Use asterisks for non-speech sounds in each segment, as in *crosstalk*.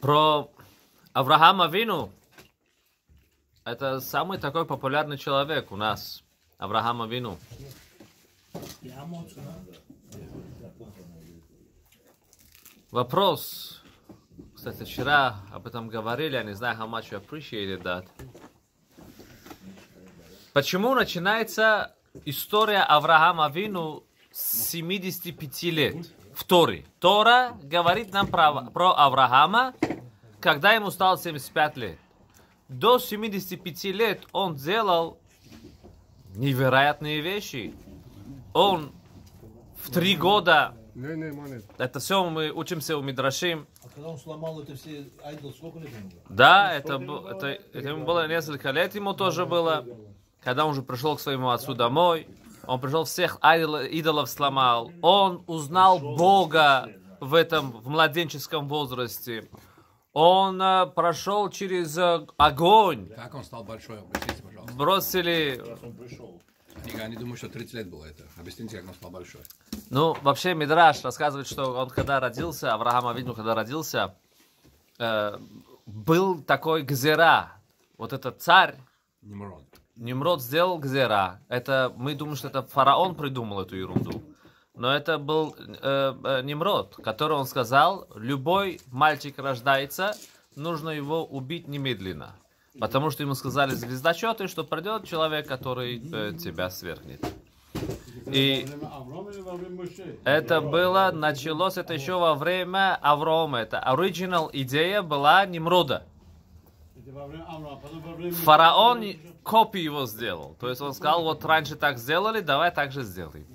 Про Авраама Вину. Это самый такой популярный человек у нас. Авраама Вину. Вопрос. Кстати, вчера об этом говорили, я не знаю, how much you appreciated that. Почему начинается история Авраама Вину с 75 лет? в Торе. Тора говорит нам про, про Авраама, когда ему стало 75 лет. До 75 лет он делал невероятные вещи. Он в три года... Это все мы учимся у Мидрашим. А когда он сломал это все айдол, сколько лет ему было? Да, это, это, это ему было несколько лет, ему тоже было. Когда он уже пришел к своему отцу домой, он пришел всех идолов сломал. Он узнал Бога в этом в младенческом возрасте. Он э, прошел через э, огонь. Как он стал большой? Объясните, пожалуйста. Бросили... Он пришел. Книга, они думают, что 30 лет было это. Объясните, как он стал большой. Ну, вообще, Мидраш рассказывает, что он когда родился, Авраама Вину, когда родился, э, был такой Гзера, вот этот царь. Немрод. Немрод сделал Гзера. Это мы думаем, что это фараон придумал эту ерунду. Но это был э, э, Немрод, который он сказал, любой мальчик рождается, нужно его убить немедленно. Потому что ему сказали звездочеты, что придет человек, который э, тебя свергнет. И это было, началось это еще во время Аврома. Это оригинал идея была Немрода. А Фараон копию его сделал. То есть он сказал, вот раньше так сделали, давай так же сделай.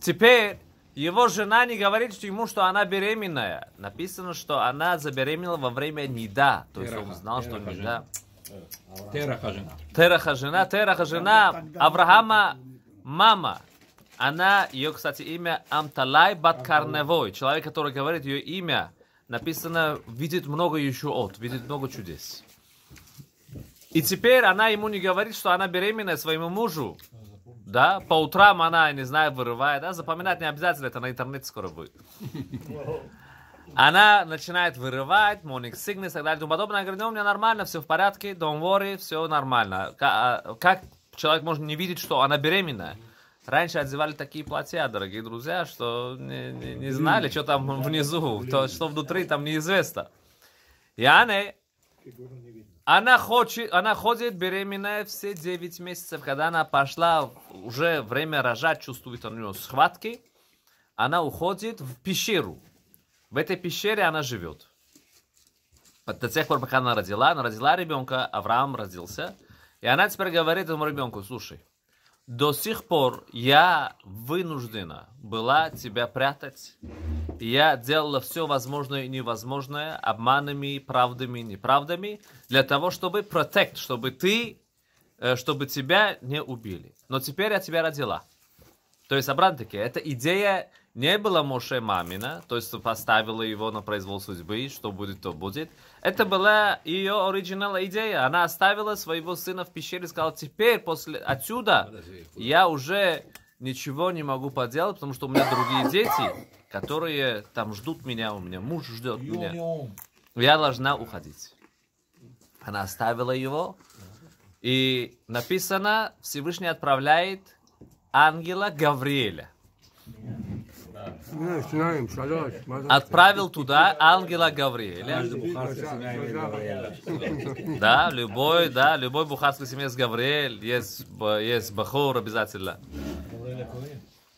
Теперь его жена не говорит ему, что она беременная. Написано, что она забеременела во время нида. То есть он знал, что нида. Тераха жена. Тераха жена. Тераха жена Авраама мама. Она, ее, кстати, имя Амталай Баткарневой. Человек, который говорит ее имя, написано, видит много еще от, видит много чудес. И теперь она ему не говорит, что она беременная своему мужу. Да, по утрам она, не знаю, вырывает. Да, запоминать не обязательно, это на интернете скоро будет. Она начинает вырывать, morning sickness и так далее, и тому подобное. Она ну, у меня нормально, все в порядке, don't worry, все нормально. А, как человек может не видеть, что она беременная? Раньше одевали такие платья, дорогие друзья, что не, не, не знали, что там внизу, то, что внутри, там неизвестно. И она она, хочет, она ходит беременная все 9 месяцев. Когда она пошла, уже время рожать, чувствует у нее схватки. Она уходит в пещеру. В этой пещере она живет. До тех пор, пока она родила. Она родила ребенка, Авраам родился. И она теперь говорит этому ребенку, слушай, до сих пор я вынуждена была тебя прятать. Я делала все возможное и невозможное, обманами, правдами и неправдами, для того, чтобы протект, чтобы ты, э, чтобы тебя не убили. Но теперь я тебя родила. То есть, обратно-таки, это идея не было Моше Мамина, то есть поставила его на произвол судьбы, что будет, то будет. Это была ее оригинальная идея. Она оставила своего сына в пещере и сказала, теперь после отсюда я уже ничего не могу поделать, потому что у меня другие дети, которые там ждут меня, у меня муж ждет меня. Я должна уходить. Она оставила его, и написано, Всевышний отправляет ангела Гавриэля. Отправил туда ангела Гавриэля. Да, любой, да, любой бухарский с Гавриэль, есть, есть Бахур обязательно.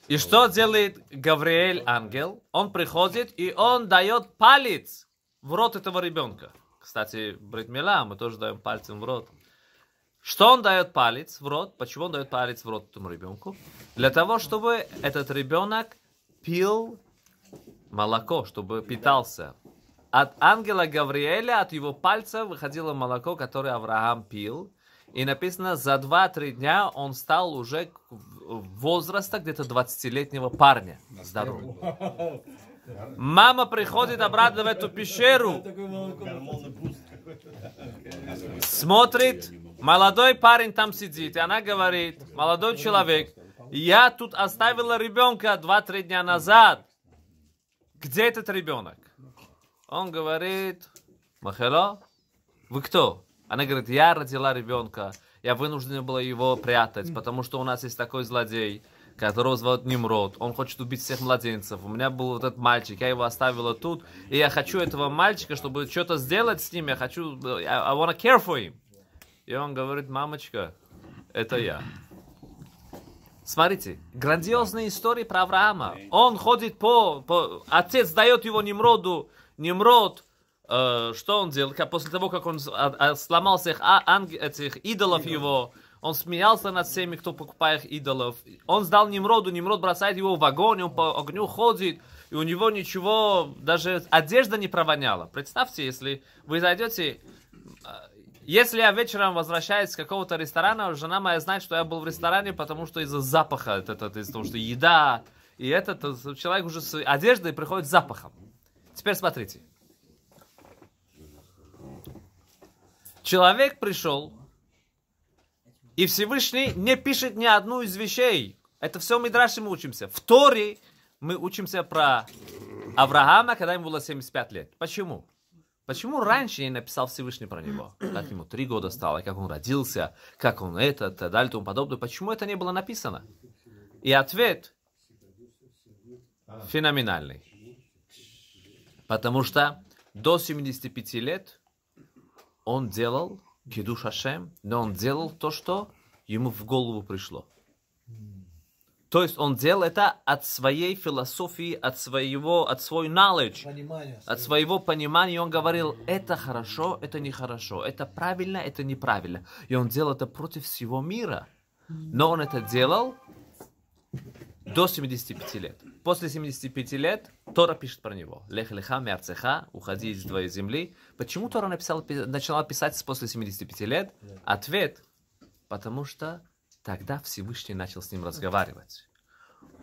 И что делает Гавриэль ангел? Он приходит и он дает палец в рот этого ребенка. Кстати, Бритмила мы тоже даем пальцем в рот. Что он дает палец в рот? Почему он дает палец в рот этому ребенку? Для того, чтобы этот ребенок пил молоко, чтобы питался. От ангела Гавриэля, от его пальца выходило молоко, которое Авраам пил. И написано, за 2-3 дня он стал уже возраста где-то 20-летнего парня. Здоровый. Мама приходит обратно в эту пещеру. Смотрит, молодой парень там сидит, и она говорит, молодой человек, я тут оставила ребенка 2-3 дня назад. Где этот ребенок? Он говорит, Махело, вы кто? Она говорит, я родила ребенка. Я вынуждена была его прятать, потому что у нас есть такой злодей, которого зовут Нимрод. Он хочет убить всех младенцев. У меня был вот этот мальчик, я его оставила тут. И я хочу этого мальчика, чтобы что-то сделать с ним. Я хочу... I, I wanna care for him. И он говорит, мамочка, это я. Смотрите, грандиозные истории про Авраама. Он ходит по... по отец дает его Немроду. Немрод, э, что он делал? Как, после того, как он а, а, сломал всех а, анг, этих идолов его, он смеялся над всеми, кто покупает их идолов. Он сдал Немроду, Немрод бросает его в огонь, он по огню ходит, и у него ничего, даже одежда не провоняла. Представьте, если вы зайдете э, если я вечером возвращаюсь с какого-то ресторана, жена моя знает, что я был в ресторане, потому что из-за запаха, это, это из-за того, что еда, и этот э, человек уже с одеждой приходит с запахом. Теперь смотрите. Человек пришел, и Всевышний не пишет ни одну из вещей. Это все Мидраши мы учимся. В Торе мы учимся про Авраама, когда ему было 75 лет. Почему? Почему раньше не написал Всевышний про него? *clears throat* Как ему три года стало, как он родился, как он это, так далее, тому подобное. Почему это не было написано? И ответ феноменальный. Потому что до 75 лет он делал кидуш Ашем, но он делал то, что ему в голову пришло. То есть он делал это от своей философии, от своего, от своего knowledge, от своего понимания. И он говорил, это хорошо, это нехорошо, это правильно, это неправильно. И он делал это против всего мира. Но он это делал до 75 лет. После 75 лет Тора пишет про него. Лех леха мярцеха, уходи из твоей земли. Почему Тора написал, начала писать после 75 лет? Ответ, потому что Тогда Всевышний начал с ним разговаривать.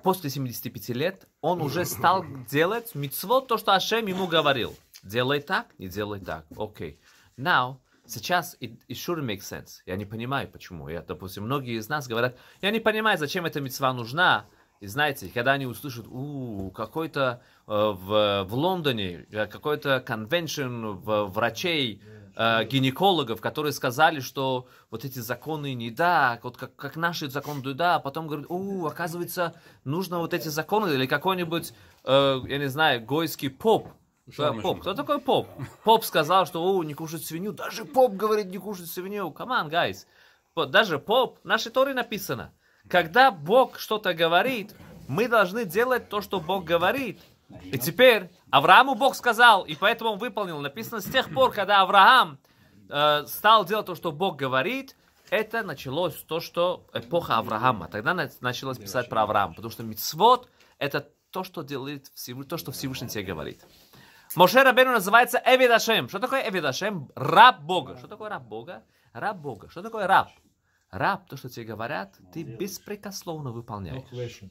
После 75 лет он уже стал делать мицво, то, что Ашем ему говорил. Делай так, не делай так. Окей. Okay. Now, сейчас it, it sure makes sense. Я не понимаю, почему. Я, допустим, многие из нас говорят, я не понимаю, зачем эта мецва нужна. И знаете, когда они услышат, у какой-то э, в, в Лондоне, э, какой-то конвеншн врачей, э, гинекологов, которые сказали, что вот эти законы не да, вот как, как наши законы да, а потом говорят, у, оказывается, нужно вот эти законы, или какой-нибудь, э, я не знаю, гойский поп, да, поп. Кто такой поп? Поп сказал, что о, не кушать свинью. Даже поп говорит не кушать свинью. Come on, guys. Даже поп. Наши Торе написано когда Бог что-то говорит, мы должны делать то, что Бог говорит. И теперь Аврааму Бог сказал, и поэтому он выполнил. Написано, с тех пор, когда Авраам э, стал делать то, что Бог говорит, это началось то, что эпоха Авраама. Тогда началось писать про Авраама, потому что мицвод это то, что делает Всевышний, то, что Всевышний тебе говорит. Моше Рабейну называется Эвидашем. Что такое Эвидашем? Раб Бога. Что такое раб Бога? Раб Бога. Что такое раб? Раб, то, что тебе говорят, ты беспрекословно выполняешь.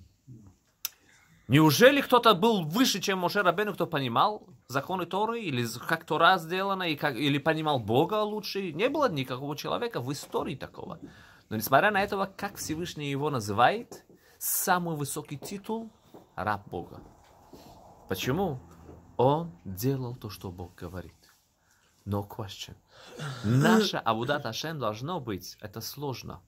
Неужели кто-то был выше, чем Моше Рабену, кто понимал законы Торы, или как Тора сделана, и как, или понимал Бога лучше? Не было никакого человека в истории такого. Но несмотря на это, как Всевышний его называет, самый высокий титул – раб Бога. Почему? Он делал то, что Бог говорит. No question. Наша Авудат Ашем должно быть. Это сложно.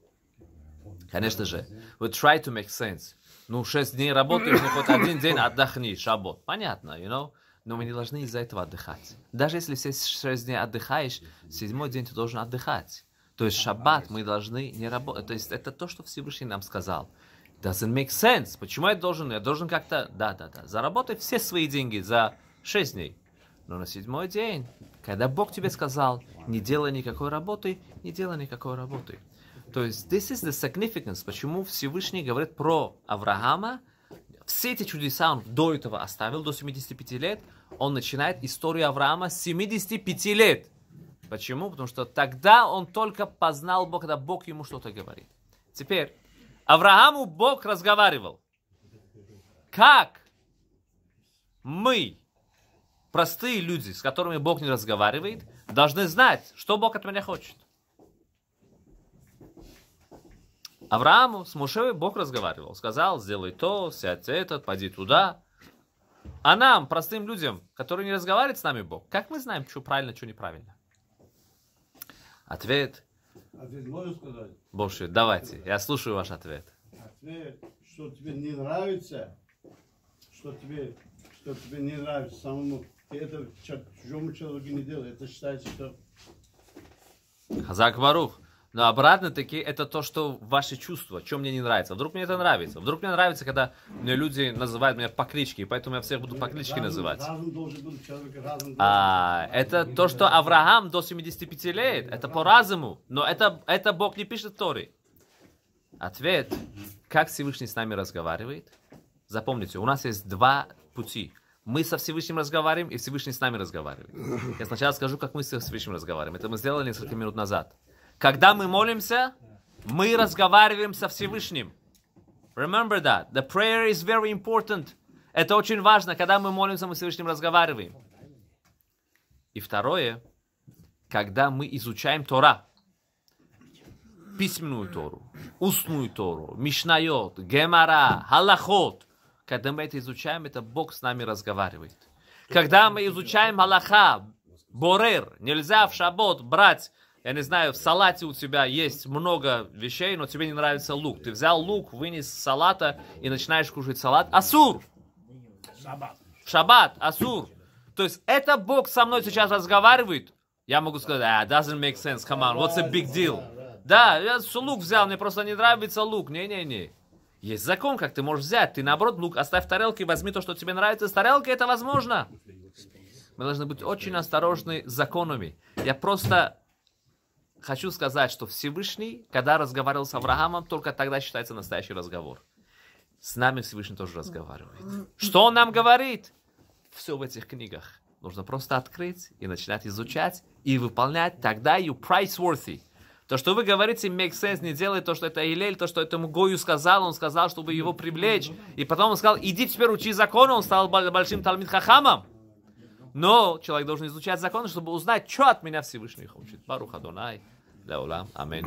Конечно же. We try to make sense. Ну, шесть дней работаешь, ну, хоть один день отдохни, шабот. Понятно, you know? Но мы не должны из-за этого отдыхать. Даже если все шесть дней отдыхаешь, седьмой день ты должен отдыхать. То есть шаббат мы должны не работать. То есть это то, что Всевышний нам сказал. Doesn't make sense. Почему я должен? Я должен как-то... Да, да, да. Заработать все свои деньги за шесть дней. Но на седьмой день, когда Бог тебе сказал, не делай никакой работы, не делай никакой работы. То есть, this is the significance, почему Всевышний говорит про Авраама, все эти чудеса он до этого оставил, до 75 лет, он начинает историю Авраама с 75 лет. Почему? Потому что тогда он только познал Бога, когда Бог ему что-то говорит. Теперь, Аврааму Бог разговаривал. Как мы простые люди, с которыми Бог не разговаривает, должны знать, что Бог от меня хочет. Аврааму с Мушевой Бог разговаривал, сказал, сделай то, сядь это, пойди туда. А нам, простым людям, которые не разговаривают с нами Бог, как мы знаем, что правильно, что неправильно? Ответ. Ответ можно сказать? Боже, давайте, я слушаю ваш ответ. Ответ, что тебе не нравится, что тебе, что тебе не нравится самому ты это чужому человеку не делай. Это считается, что... Хазак Варух. Но обратно таки это то, что ваши чувства, что мне не нравится. Вдруг мне это нравится. Вдруг мне нравится, когда мне люди называют меня по кличке, и поэтому я всех буду по кличке разум, называть. Разум должен быть, человек разум а, должен это то, что Авраам до 75 лет, это по разуму, но это, это Бог не пишет в Ответ, как Всевышний с нами разговаривает, запомните, у нас есть два пути – мы со Всевышним разговариваем, и Всевышний с нами разговаривает. Я сначала скажу, как мы со Всевышним разговариваем. Это мы сделали несколько минут назад. Когда мы молимся, мы разговариваем со Всевышним. Remember that. The prayer is very important. Это очень важно. Когда мы молимся, мы с Всевышним разговариваем. И второе, когда мы изучаем Тора, письменную Тору, устную Тору, Мишнайот, Гемара, Халахот – когда мы это изучаем, это Бог с нами разговаривает. Когда мы изучаем Аллаха, Борер, нельзя в шабот брать я не знаю, в салате у тебя есть много вещей, но тебе не нравится лук. Ты взял лук, вынес салата и начинаешь кушать салат. Асур! Шаббат. Шаббат, Асур. То есть это Бог со мной сейчас разговаривает. Я могу сказать, ah, doesn't make sense, come on, what's a big deal? Да, я лук взял, мне просто не нравится лук. Не-не-не. Есть закон, как ты можешь взять. Ты, наоборот, лук ну, оставь тарелки, возьми то, что тебе нравится с тарелки, это возможно. Мы должны быть очень осторожны с законами. Я просто хочу сказать, что Всевышний, когда разговаривал с Авраамом, только тогда считается настоящий разговор. С нами Всевышний тоже разговаривает. Что он нам говорит? Все в этих книгах. Нужно просто открыть и начинать изучать и выполнять. Тогда you price worthy. То, что вы говорите, make sense, не делает то, что это Илель, то, что этому Гою сказал, он сказал, чтобы его привлечь. И потом он сказал, иди теперь учи закон, он стал большим Талмит Хахамом. Но человек должен изучать закон, чтобы узнать, что от меня Всевышний хочет. Баруха Дунай, Леулам, аминь.